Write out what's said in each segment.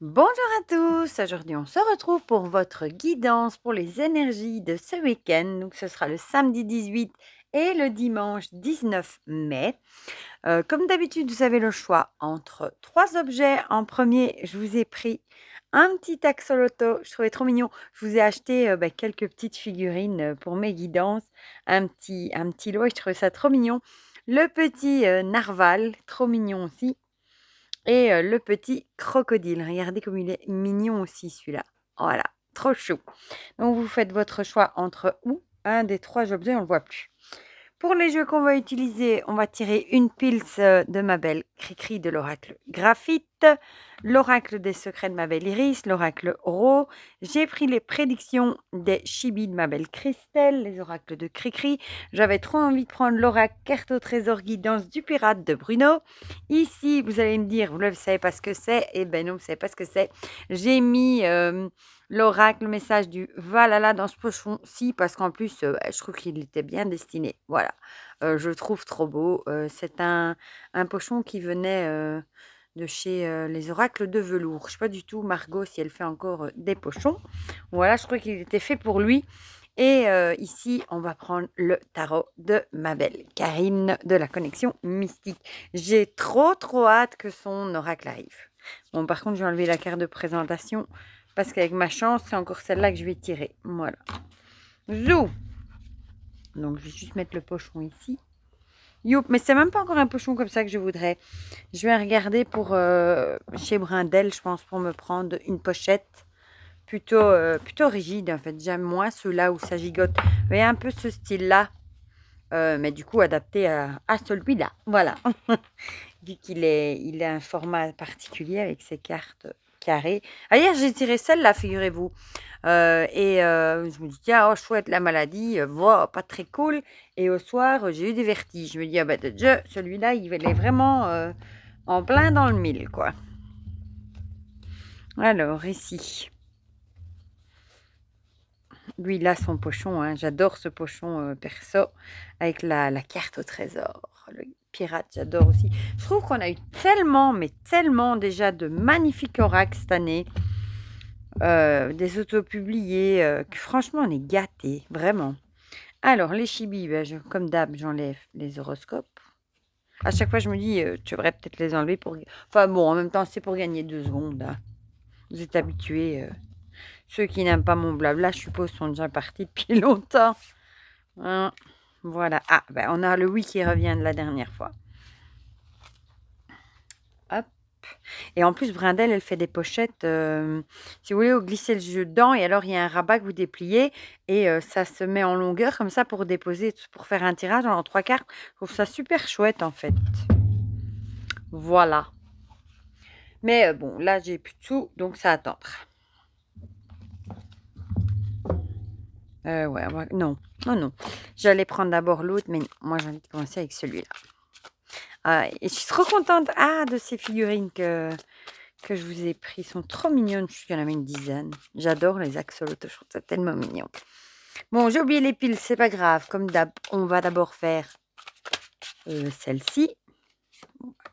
Bonjour à tous, aujourd'hui on se retrouve pour votre guidance pour les énergies de ce week-end. Donc ce sera le samedi 18 et le dimanche 19 mai. Euh, comme d'habitude, vous avez le choix entre trois objets. En premier, je vous ai pris un petit axoloto, je trouvais trop mignon. Je vous ai acheté euh, bah, quelques petites figurines euh, pour mes guidances, un petit, un petit lot je trouvais ça trop mignon. Le petit narval, trop mignon aussi. Et le petit crocodile. Regardez comme il est mignon aussi celui-là. Voilà, trop chou. Donc vous faites votre choix entre ou un des trois objets, on ne le voit plus. Pour les jeux qu'on va utiliser, on va tirer une pile de ma belle Cricri de l'oracle graphite l'oracle des secrets de ma belle Iris, l'oracle Ro. J'ai pris les prédictions des chibis de ma belle Christelle, les oracles de Cricri. J'avais trop envie de prendre l'oracle carte au trésor guidance du pirate de Bruno. Ici, vous allez me dire, vous ne savez pas ce que c'est. Eh ben non, vous ne savez pas ce que c'est. J'ai mis... Euh, l'oracle, le message du Valala dans ce pochon-ci, parce qu'en plus, euh, bah, je trouve qu'il était bien destiné. Voilà, euh, je trouve trop beau. c'est un, un, pochon qui venait de chez euh, les oracles de velours. Je ne sais pas du tout, Margot, si elle fait encore euh, des pochons. Voilà, je crois qu'il était fait pour lui. Et euh, ici, on va prendre le tarot de ma belle Karine de la connexion mystique. J'ai trop, trop hâte que son oracle arrive. Bon, par contre, j'ai enlevé la carte de présentation parce qu'avec ma chance, c'est encore celle-là que je vais tirer. Voilà. Zou Donc, je vais juste mettre le pochon ici mais c'est même pas encore un pochon comme ça que je voudrais. Je vais regarder pour euh, chez Brindel, je pense, pour me prendre une pochette plutôt, euh, plutôt rigide en fait. J'aime moins ceux-là où ça gigote, mais un peu ce style-là. Euh, mais du coup, adapté à, à celui-là. Voilà. Vu qu'il est, il a un format particulier avec ses cartes carré. Ah, hier, j'ai tiré celle-là, figurez-vous. Euh, et euh, je me dis, tiens, oh, chouette, la maladie, euh, voilà pas très cool. Et au soir, j'ai eu des vertiges. Je me dis, ah ben, bah, déjà celui-là, il est vraiment en plein dans le mille, quoi. Alors, ici. Lui, là son pochon. Hein. J'adore ce pochon perso avec la, la, carte au trésor. Le j'adore aussi. Je trouve qu'on a eu tellement, mais tellement déjà de magnifiques oracles cette année. Euh, des autos publiés euh, que franchement, on est gâtés, vraiment. Alors, les chibis, ben, comme d'hab, j'enlève les horoscopes. À chaque fois, je me dis, euh, tu devrais peut-être les enlever pour... Enfin bon, en même temps, c'est pour gagner deux secondes. Hein. Vous êtes habitués. Ceux qui n'aiment pas mon blabla, je suppose, sont déjà partis depuis longtemps. Hein. Voilà. Ah, ben on a le oui qui revient de la dernière fois. Hop. Et en plus, Brindelle, elle fait des pochettes. Euh, si vous voulez, vous glissez le jeu dedans et alors il y a un rabat que vous dépliez et euh, ça se met en longueur comme ça pour déposer, pour faire un tirage en trois quarts. Je trouve ça super chouette en fait. Voilà. Mais euh, bon, là, j'ai plus de sous, donc ça attendre. Euh, non, non, oh, non. J'allais prendre d'abord l'autre, mais moi j'ai envie de commencer avec celui-là. Ah, et je suis trop contente ah, de ces figurines que, je vous ai prises. Elles sont trop mignonnes, je suis en avais une dizaine. J'adore les axolotes, je trouve ça tellement mignon. Bon, j'ai oublié les piles, c'est pas grave. Comme d'hab, on va d'abord faire euh, celle-ci.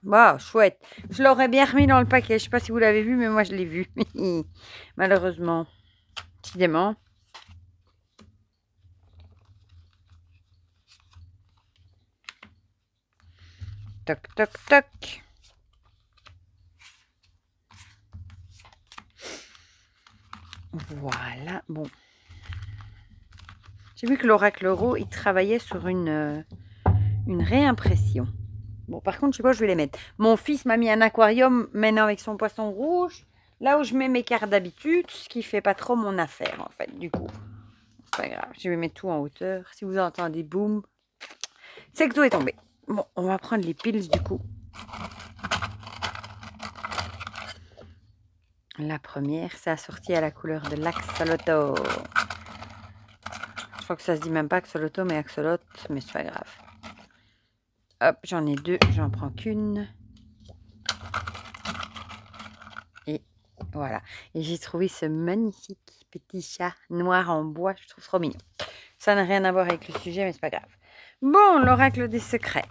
Wow, chouette. Je l'aurais bien remis dans le paquet. Je ne sais pas si vous l'avez vu, mais moi je l'ai vu. Malheureusement. Décidément. Toc, toc, toc. Voilà, bon. J'ai vu que l'oracle Euro, il travaillait sur une, euh, une réimpression. Bon, par contre, je sais pas, je vais les mettre. Mon fils m'a mis un aquarium maintenant avec son poisson rouge. Là où je mets mes cartes d'habitude, ce qui fait pas trop mon affaire, en fait, du coup. C'est pas grave, je vais mettre tout en hauteur. Si vous entendez boum, c'est que tout est tombé. Bon, on va prendre les piles du coup. La première, c'est assorti à la couleur de l'axoloto. Je crois que ça se dit même pas axoloto, mais axolote, mais c'est pas grave. Hop, j'en ai deux, j'en prends qu'une. Et voilà. Et j'ai trouvé ce magnifique petit chat noir en bois, je trouve trop mignon. Ça n'a rien à voir avec le sujet, mais c'est pas grave. Bon, l'oracle des secrets.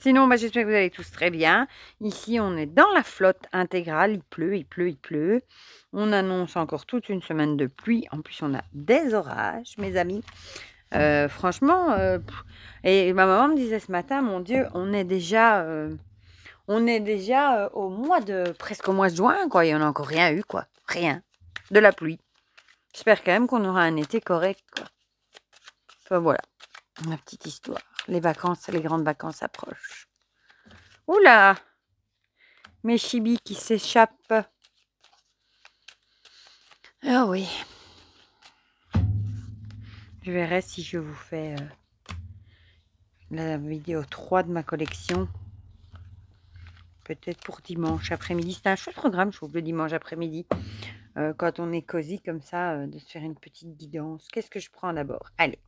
Sinon, bah, j'espère que vous allez tous très bien. Ici, on est dans la flotte intégrale. Il pleut, il pleut, il pleut. On annonce encore toute une semaine de pluie. En plus, on a des orages, mes amis. Euh, franchement, euh, et ma maman me disait ce matin, mon Dieu, on est déjà, euh, on est déjà au mois de presque au mois de juin, quoi. Il n'y en a encore rien eu, quoi. Rien. De la pluie. J'espère quand même qu'on aura un été correct. Enfin voilà, ma petite histoire. Les vacances, les grandes vacances approchent. Oula Mes chibis qui s'échappent. Ah oh oui. Je verrai si je vous fais euh, la vidéo 3 de ma collection. Peut-être pour dimanche après-midi. C'est un chouette programme, je trouve, le dimanche après-midi. Euh, quand on est cosy comme ça, euh, de se faire une petite guidance. Qu'est-ce que je prends d'abord Allez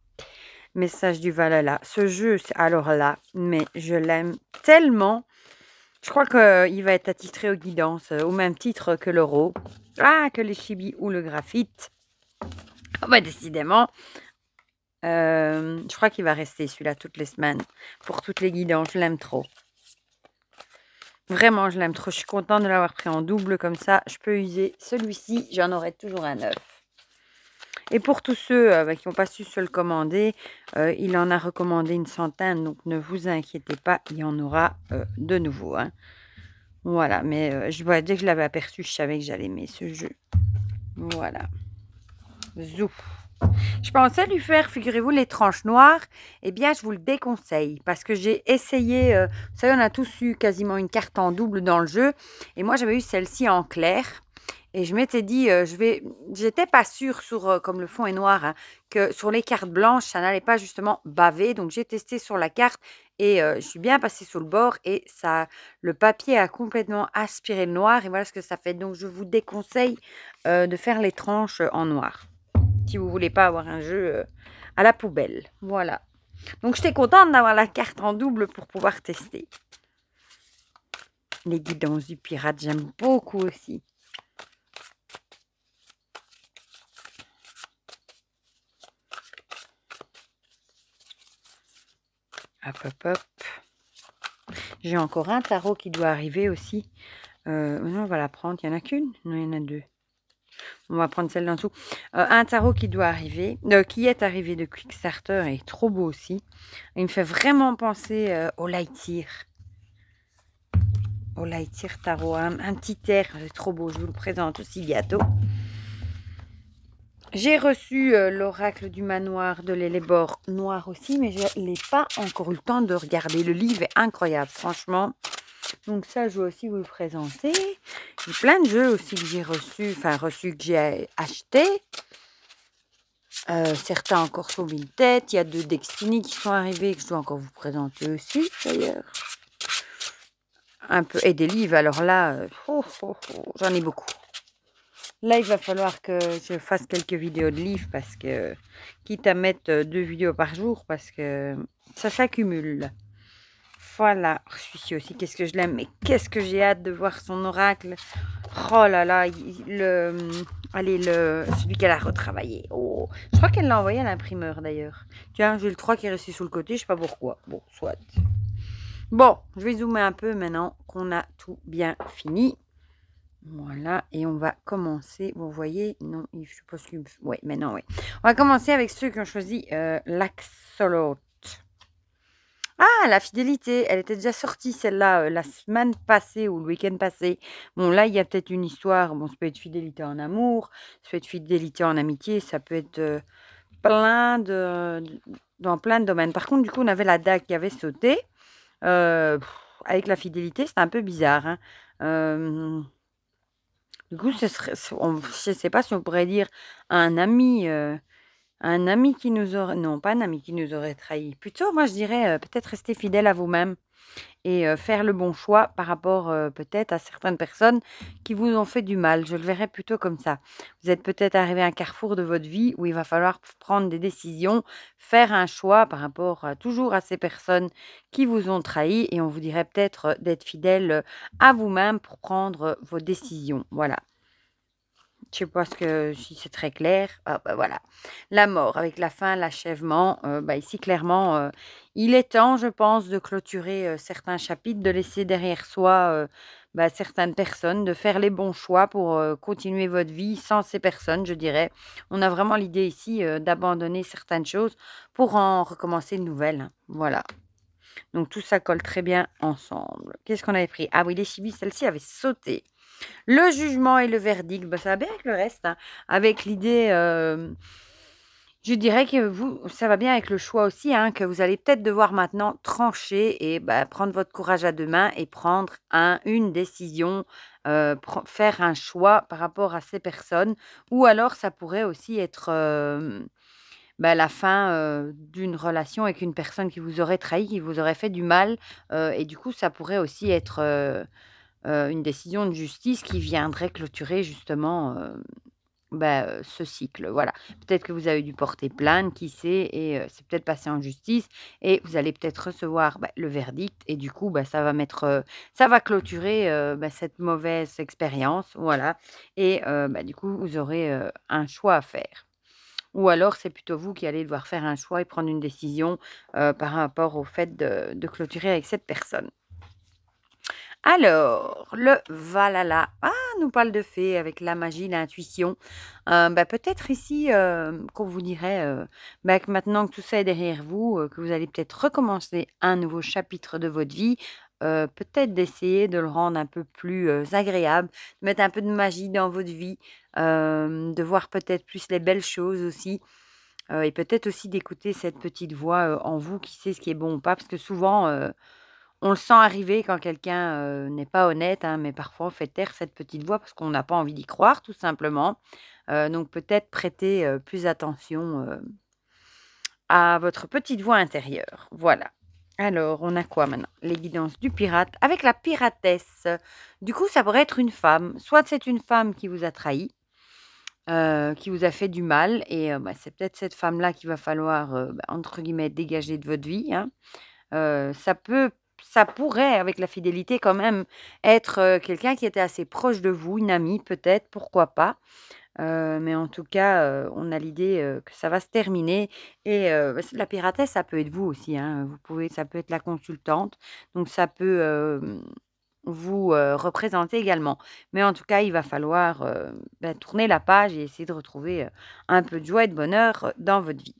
Message du Valhalla. Ce jeu, alors là, mais je l'aime tellement. Je crois qu'il euh, va être attitré aux guidances, euh, au même titre que l'euro. Ah, que les chibis ou le graphite. Ah, bah, décidément, euh, je crois qu'il va rester celui-là toutes les semaines. Pour toutes les guidances, je l'aime trop. Vraiment, je l'aime trop. Je suis contente de l'avoir pris en double comme ça. Je peux user celui-ci. J'en aurai toujours un neuf. Et pour tous ceux euh, bah, qui n'ont pas su se le commander, euh, il en a recommandé une centaine, donc ne vous inquiétez pas, il y en aura euh, de nouveau. Hein. Voilà, mais je bah, dès que je l'avais aperçu, je savais que j'allais aimer ce jeu. Voilà. Zou. Je pensais lui faire, figurez-vous, les tranches noires. Eh bien, je vous le déconseille parce que j'ai essayé. vous savez, on a tous eu quasiment une carte en double dans le jeu. Et moi, j'avais eu celle-ci en clair. Et je m'étais dit, euh, je vais, j'étais pas sûre sur, euh, comme le fond est noir, hein, que sur les cartes blanches, ça n'allait pas justement baver. Donc j'ai testé sur la carte et euh, je suis bien passée sur le bord et ça, le papier a complètement aspiré le noir. Et voilà ce que ça fait. Donc je vous déconseille de faire les tranches en noir. Si vous voulez pas avoir un jeu à la poubelle. Voilà. Donc j'étais contente d'avoir la carte en double pour pouvoir tester. Les guidances du pirate, j'aime beaucoup aussi. Hop, hop, hop. J'ai encore un tarot qui doit arriver aussi. Euh, on va la prendre. Il n'y en a qu'une Non, il y en a deux. On va prendre celle d'en dessous. Euh, un tarot qui doit arriver, euh, qui est arrivé de Kickstarter est trop beau aussi. Il me fait vraiment penser au Lightyear. Au Lightyear Tarot. Un, hein. un petit air, c'est trop beau. Je vous le présente aussi bientôt. J'ai reçu euh, l'oracle du manoir de l'élébor noir aussi, mais je n'ai pas encore eu le temps de regarder. Le livre est incroyable, franchement. Donc ça, je vais aussi vous le présenter. a plein de jeux aussi que j'ai reçus, enfin reçus que j'ai achetés. Euh, certains encore une tête. Il y a deux Destiny qui sont arrivés que je dois encore vous présenter aussi, d'ailleurs. Un peu, et des livres, alors là, euh, oh, oh, oh, j'en ai beaucoup. Là, il va falloir que je fasse quelques vidéos de livres parce que, quitte à mettre euh, deux vidéos par jour, parce que ça s'accumule. Voilà, oh, Je suis aussi, qu'est-ce que je l'aime, mais qu'est-ce que j'ai hâte de voir son oracle. Oh là là, le, hum, allez, le, celui qu'elle a retravaillé. Oh, je crois qu'elle l'a envoyé à l'imprimeur d'ailleurs. Tiens, j'ai le 3 qui est resté sous le côté, je sais pas pourquoi. Bon, soit. Bon, je vais zoomer un peu maintenant qu'on a tout bien fini. Voilà, et on va commencer, vous voyez, non, je suppose que... Oui, mais non, oui. On va commencer avec ceux qui ont choisi euh, l'axolote. Ah, la fidélité, elle était déjà sortie celle-là euh, la semaine passée ou le week-end passé. Bon, là, il y a peut-être une histoire. Bon, ça peut être fidélité en amour, ça peut être fidélité en amitié, ça peut être euh, plein de... dans plein de domaines. Par contre, du coup, on avait la dague qui avait sauté. Euh, avec la fidélité, c'est un peu bizarre. Hein. Du coup, ah. ce serait, je ne sais pas si on pourrait dire à un ami, euh, un ami qui nous aurait, non pas un ami qui nous aurait trahi, plutôt moi je dirais euh, peut-être rester fidèle à vous-même et euh, faire le bon choix par rapport euh, peut-être à certaines personnes qui vous ont fait du mal. Je le verrais plutôt comme ça. Vous êtes peut-être arrivé à un carrefour de votre vie où il va falloir prendre des décisions, faire un choix par rapport toujours à ces personnes qui vous ont trahi et on vous dirait peut-être d'être fidèle à vous-même pour prendre vos décisions. Voilà. Je sais que si c'est très clair, bah, voilà. La mort avec la fin, l'achèvement. Bah, ici, clairement, il est temps, je pense, de clôturer certains chapitres, de laisser derrière soi bah, certaines personnes, de faire les bons choix pour continuer votre vie sans ces personnes, je dirais. On a vraiment l'idée ici d'abandonner certaines choses pour en recommencer de nouvelles. Hein, voilà. Donc tout ça colle très bien ensemble. Qu'est-ce qu'on avait pris Ah oui, les chibis, celle-ci avait sauté. Le jugement et le verdict, bah, ça va bien avec le reste, hein. avec l'idée... Euh, je dirais que vous, ça va bien avec le choix aussi, hein, que vous allez peut-être devoir maintenant trancher et bah, prendre votre courage à deux mains et prendre un, une décision, euh, faire un choix par rapport à ces personnes. Ou alors, ça pourrait aussi être euh, bah, la fin d'une relation avec une personne qui vous aurait trahi, qui vous aurait fait du mal. et du coup, ça pourrait aussi être euh, une décision de justice qui viendrait clôturer justement euh, bah, ce cycle. Voilà. Peut-être que vous avez dû porter plainte, qui sait, et euh, c'est peut-être passé en justice, et vous allez peut-être recevoir bah, le verdict, et du coup, bah, ça va mettre, ça va clôturer bah, cette mauvaise expérience, voilà. Et du coup, vous aurez un choix à faire ou alors c'est plutôt vous qui allez devoir faire un choix et prendre une décision par rapport au fait de clôturer avec cette personne. Alors, le Valhalla. Ah, nous parle de fées avec la magie, l'intuition. Euh, bah, peut-être ici euh, qu'on vous dirait euh, bah, que maintenant que tout ça est derrière vous, que vous allez peut-être recommencer un nouveau chapitre de votre vie. peut-être d'essayer de le rendre un peu plus agréable, de mettre un peu de magie dans votre vie, de voir peut-être plus les belles choses aussi. et peut-être aussi d'écouter cette petite voix en vous qui sait ce qui est bon ou pas, parce que souvent, on le sent arriver quand quelqu'un n'est pas honnête, hein, mais parfois on fait taire cette petite voix parce qu'on n'a pas envie d'y croire, tout simplement. donc peut-être prêtez plus attention à votre petite voix intérieure. Voilà. Alors, on a quoi maintenant Les guidances du pirate avec la piratesse. Du coup, ça pourrait être une femme. Soit c'est une femme qui vous a trahi, qui vous a fait du mal. Et bah, c'est peut-être cette femme-là qu'il va falloir, bah, entre guillemets, dégager de votre vie. Hein. ça peut ça pourrait, avec la fidélité, quand même, être euh, quelqu'un qui était assez proche de vous, une amie peut-être, pourquoi pas. Euh, mais en tout cas, euh, on a l'idée que ça va se terminer. Et bah, la piratesse, ça peut être vous aussi. Hein. Vous pouvez, ça peut être la consultante. Donc ça peut vous représenter également. Mais en tout cas, il va falloir bah, tourner la page et essayer de retrouver un peu de joie et de bonheur dans votre vie.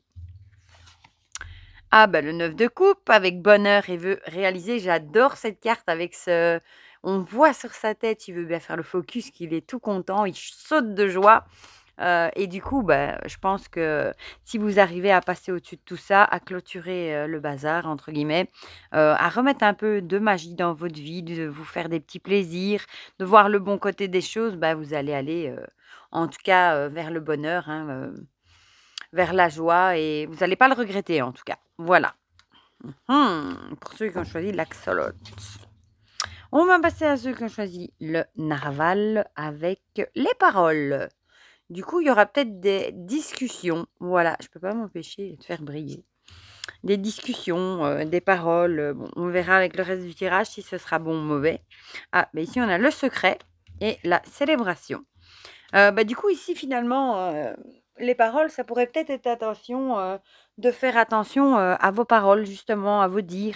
Ah ben le 9 de coupe avec bonheur et veut réaliser. j'adore cette carte avec ce... On voit sur sa tête, il veut bien faire le focus, qu'il est tout content, il saute de joie. Euh, et du coup, ben, je pense que si vous arrivez à passer au-dessus de tout ça, à clôturer euh, le bazar, entre guillemets, euh, à remettre un peu de magie dans votre vie, de vous faire des petits plaisirs, de voir le bon côté des choses, bah vous allez aller, en tout cas, vers le bonheur. Hein, vers la joie et vous n'allez pas le regretter en tout cas. Voilà. Mhm. pour ceux qui ont choisi l'axolote. On va passer à ceux qui ont choisi le narval avec les paroles. Du coup, il y aura peut-être des discussions. Voilà, je ne peux pas m'empêcher de faire briller. Des discussions, euh, des paroles. on verra avec le reste du tirage si ce sera bon ou mauvais. Ah, mais ici, on a le secret et la célébration. Euh, bah, du coup, ici, finalement, euh, les paroles, ça pourrait peut-être être attention euh, de faire attention euh, à vos paroles, justement, à vos dire.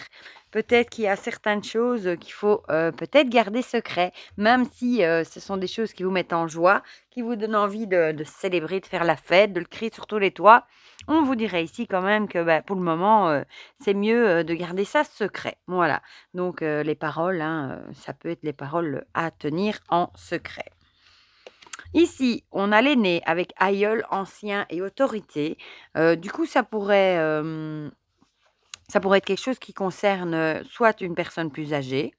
Peut-être qu'il y a certaines choses qu'il faut euh, peut-être garder secret, même si ce sont des choses qui vous mettent en joie, qui vous donnent envie de, célébrer, de faire la fête, de le crier sur tous les toits. On vous dirait ici quand même que bah, pour le moment, c'est mieux de garder ça secret. Voilà. Donc les paroles, hein, ça peut être les paroles à tenir en secret. Ici, on a l'aîné avec aïeul, ancien et autorité. Euh, du coup, ça pourrait, euh, ça pourrait être quelque chose qui concerne euh, soit une personne plus âgée,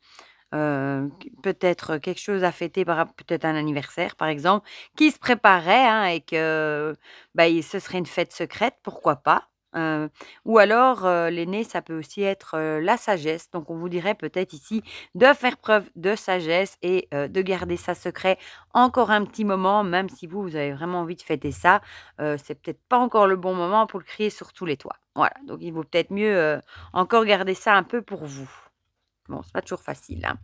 peut-être quelque chose à fêter, peut-être un anniversaire par exemple, qui se préparait hein, et que bah, ce serait une fête secrète, pourquoi pas ou alors, l'aîné, ça peut aussi être la sagesse. Donc, on vous dirait peut-être ici de faire preuve de sagesse et de garder ça secret encore un petit moment, même si vous, vous avez vraiment envie de fêter ça. c'est peut-être pas encore le bon moment pour le crier sur tous les toits. Voilà, donc il vaut peut-être mieux encore garder ça un peu pour vous. Bon, c'est pas toujours facile. Hein.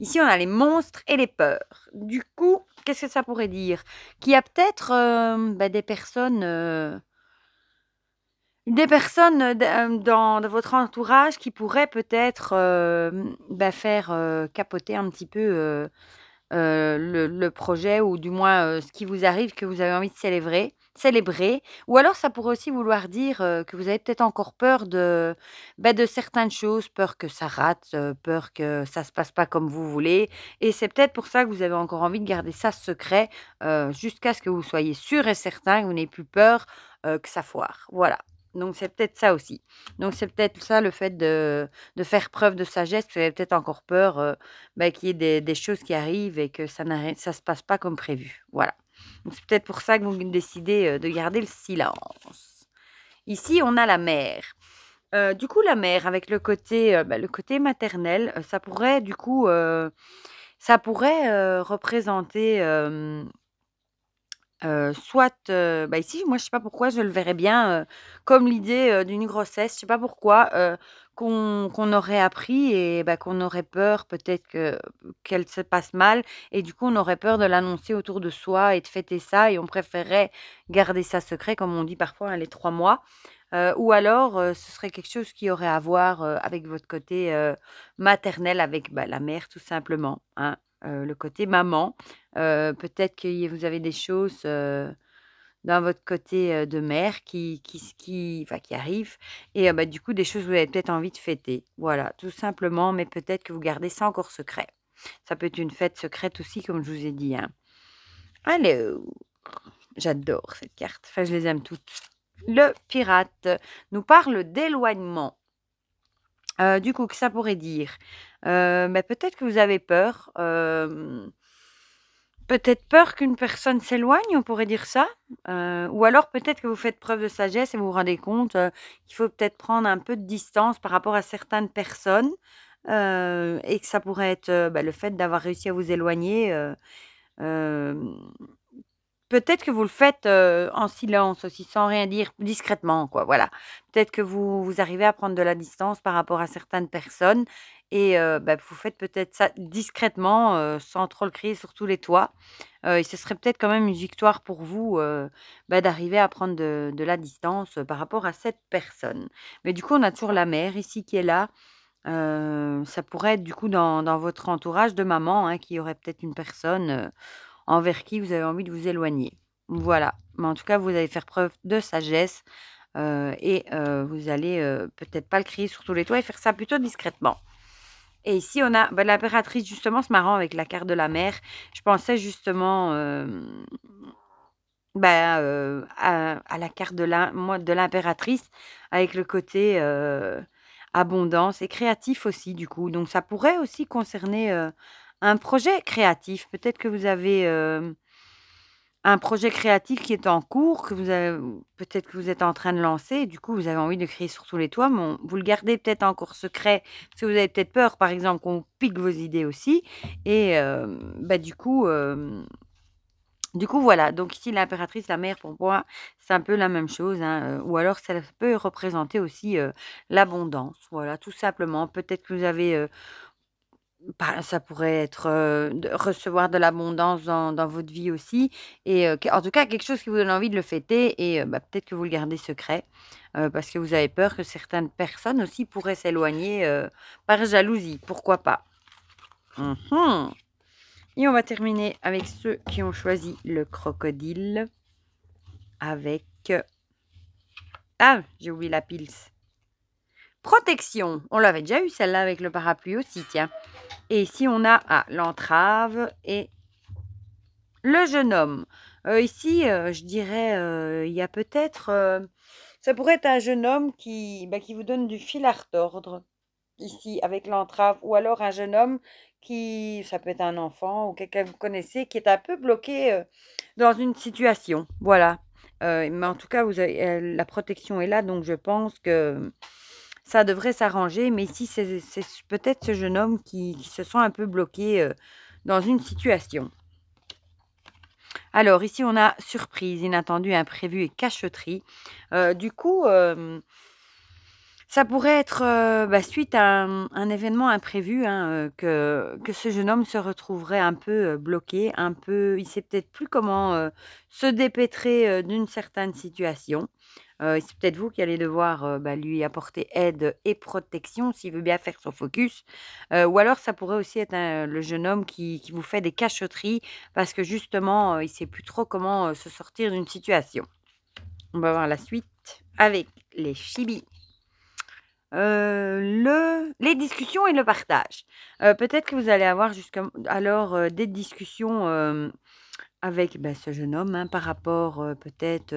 Ici, on a les monstres et les peurs. Du coup, qu'est-ce que ça pourrait dire Qu'il y a peut-être bah, des personnes des personnes euh, euh, dans, votre entourage qui pourraient peut-être euh, bah, faire capoter un petit peu le, projet ou du moins ce qui vous arrive que vous avez envie de célébrer célébrer. Ou alors ça pourrait aussi vouloir dire que vous avez peut-être encore peur de, bah, de certaines choses, peur que ça rate, peur que ça se passe pas comme vous voulez. Et c'est peut-être pour ça que vous avez encore envie de garder ça secret jusqu'à ce que vous soyez sûr et certain que vous n'ayez plus peur que ça foire. Voilà. Donc c'est peut-être ça aussi. Donc c'est peut-être ça le fait de, de, faire preuve de sagesse. Vous avez peut-être encore peur euh, bah, qu'il y ait des, des, choses qui arrivent et que ça ne se passe pas comme prévu. Voilà. Donc c'est peut-être pour ça que vous décidez euh, de garder le silence. Ici, on a la mère. Euh, du coup, la mère, avec le côté, bah, le côté maternel, ça pourrait du coup, ça pourrait représenter soit, bah, ici, moi, je sais pas pourquoi, je le verrais bien comme l'idée d'une grossesse. Je sais pas pourquoi qu'on aurait appris et bah, qu'on aurait peur peut-être que qu'elle se passe mal et du coup on aurait peur de l'annoncer autour de soi et de fêter ça et on préférerait garder ça secret comme on dit parfois hein, les trois mois. ou alors ce serait quelque chose qui aurait à voir avec votre côté maternel, avec bah, la mère tout simplement. Hein. Euh, le côté maman. Euh, peut-être que vous avez des choses euh, dans votre côté de mère qui, qui, qui, enfin, qui arrivent. Et bah, du coup, des choses que vous avez peut-être envie de fêter. Voilà, tout simplement. Mais peut-être que vous gardez ça encore secret. Ça peut être une fête secrète aussi, comme je vous ai dit. Hein. Allez, j'adore cette carte. Enfin, je les aime toutes. Le pirate nous parle d'éloignement. du coup, que ça pourrait dire euh, mais peut-être que vous avez peur. Euh, peut-être peur qu'une personne s'éloigne, on pourrait dire ça. Euh, ou alors peut-être que vous faites preuve de sagesse et vous vous rendez compte qu'il faut peut-être prendre un peu de distance par rapport à certaines personnes. et que ça pourrait être bah, le fait d'avoir réussi à vous éloigner. Peut-être que vous le faites en silence aussi, sans rien dire, discrètement, quoi. Voilà. Peut-être que vous, vous arrivez à prendre de la distance par rapport à certaines personnes et bah, vous faites peut-être ça discrètement, sans trop le crier sur tous les toits. et ce serait peut-être quand même une victoire pour vous bah, d'arriver à prendre de, la distance par rapport à cette personne. Mais du coup, on a toujours la mère ici qui est là. ça pourrait être du coup dans, votre entourage de maman, hein, qui aurait peut-être une personne envers qui vous avez envie de vous éloigner. Voilà. Mais en tout cas, vous allez faire preuve de sagesse et vous allez peut-être pas le crier sur tous les toits et faire ça plutôt discrètement. Et ici, on a bah, l'impératrice, justement, c'est marrant avec la carte de la mer. Je pensais justement euh, bah, euh, à, la carte de l'impératrice avec le côté euh, abondance et créatif aussi, du coup. Donc, ça pourrait aussi concerner un projet créatif. Peut-être que vous avez un projet créatif qui est en cours, que vous avez, peut-être que vous êtes en train de lancer, du coup vous avez envie de créer sur tous les toits, mais vous le gardez peut-être encore secret, parce que vous avez peut-être peur, par exemple, qu'on pique vos idées aussi, et euh, bah, du coup, euh, du coup voilà. Donc ici l'impératrice, la mère pour moi, c'est un peu la même chose, hein, euh, ou alors ça peut représenter aussi l'abondance, voilà, tout simplement. Peut-être que vous avez bah, ça pourrait être recevoir de l'abondance dans, votre vie aussi. Et en tout cas, quelque chose qui vous donne envie de le fêter. Et bah, peut-être que vous le gardez secret parce que vous avez peur que certaines personnes aussi pourraient s'éloigner par jalousie. Pourquoi pas mmh Et on va terminer avec ceux qui ont choisi le crocodile. Avec. Ah, j'ai oublié la pils. Protection, on l'avait déjà eu celle-là avec le parapluie aussi, tiens. Et ici, on a ah, l'entrave et le jeune homme. Euh, ici, euh, je dirais, euh, il y a peut-être... ça pourrait être un jeune homme qui, bah, qui vous donne du fil à retordre, ici, avec l'entrave. Ou alors un jeune homme qui, ça peut être un enfant ou quelqu'un que vous connaissez, qui est un peu bloqué dans une situation. Voilà. mais en tout cas, la protection est là, donc je pense que ça devrait s'arranger. Mais ici, c'est peut-être ce jeune homme qui, se sent un peu bloqué euh, dans une situation. Alors ici, on a surprise, inattendu, imprévu et cacheterie. Euh, du coup, euh, ça pourrait être bah, suite à un, événement imprévu hein, que, ce jeune homme se retrouverait un peu bloqué, un peu, il sait peut-être plus comment se dépêtrer d'une certaine situation c'est peut-être vous qui allez devoir bah, lui apporter aide et protection s'il veut bien faire son focus. ou alors, ça pourrait aussi être le jeune homme qui, qui, vous fait des cachoteries parce que justement, il ne sait plus trop comment se sortir d'une situation. On va voir la suite avec les chibis. le, les discussions et le partage. Peut-être que vous allez avoir jusqu'à alors des discussions avec bah, ce jeune homme hein, par rapport peut-être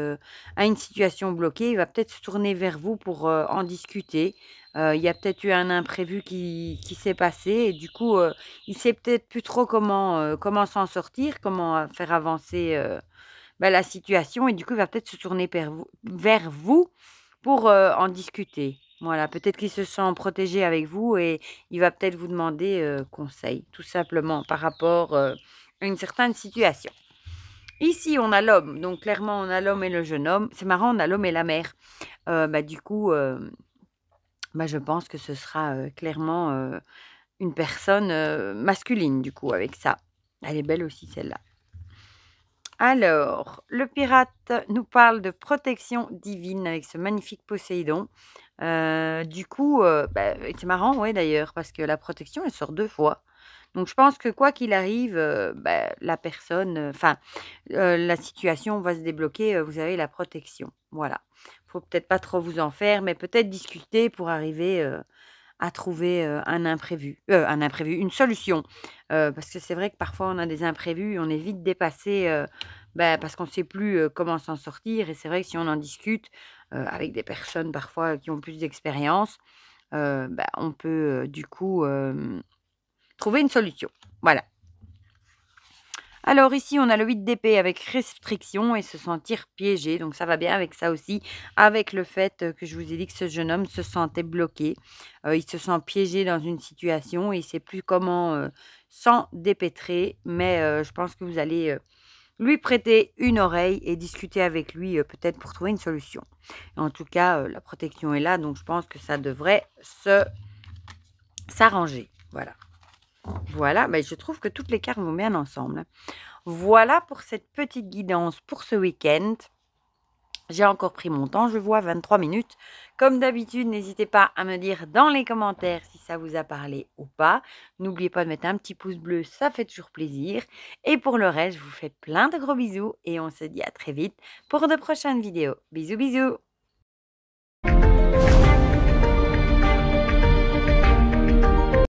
à une situation bloquée. Il va peut-être se tourner vers vous pour en discuter. il y a peut-être eu un imprévu qui, qui s'est passé et du coup, il sait peut-être plus trop comment comment s'en sortir, comment faire avancer bah, la situation et du coup, il va peut-être se tourner vers vous, pour en discuter. Voilà, peut-être qu'il se sent protégé avec vous et il va peut-être vous demander conseil, tout simplement par rapport à une certaine situation. Ici, on a l'homme. Donc, clairement, on a l'homme et le jeune homme. C'est marrant, on a l'homme et la mère. Euh, bah, du coup, euh, bah, je pense que ce sera euh, clairement une personne masculine, du coup, avec ça. Elle est belle aussi, celle-là. Alors, le pirate nous parle de protection divine avec ce magnifique Poséidon. du coup, bah, c'est marrant, oui, d'ailleurs, parce que la protection, elle sort deux fois. Donc je pense que quoi qu'il arrive, euh, bah, la personne, euh, enfin euh, la situation va se débloquer, vous avez la protection. Voilà. il Faut peut-être pas trop vous en faire, mais peut-être discuter pour arriver à trouver un imprévu, un imprévu, une solution. parce que c'est vrai que parfois on a des imprévus, on est vite dépassé bah, parce qu'on ne sait plus comment s'en sortir. Et c'est vrai que si on en discute avec des personnes parfois qui ont plus d'expérience, bah, on peut du coup trouver une solution. Voilà. Alors ici, on a le 8 d'épée avec restriction et se sentir piégé. Donc ça va bien avec ça aussi, avec le fait euh, que je vous ai dit que ce jeune homme se sentait bloqué. Euh, il se sent piégé dans une situation et il ne sait plus comment euh, s'en dépêtrer. Mais je pense que vous allez lui prêter une oreille et discuter avec lui peut-être pour trouver une solution. En tout cas, la protection est là, donc je pense que ça devrait se s'arranger. Voilà. Voilà, ben, je trouve que toutes les cartes vont bien ensemble. Voilà pour cette petite guidance pour ce week-end. J'ai encore pris mon temps, je vois 23 minutes. Comme d'habitude, n'hésitez pas à me dire dans les commentaires si ça vous a parlé ou pas. N'oubliez pas de mettre un petit pouce bleu, ça fait toujours plaisir. Et pour le reste, je vous fais plein de gros bisous et on se dit à très vite pour de prochaines vidéos. Bisous bisous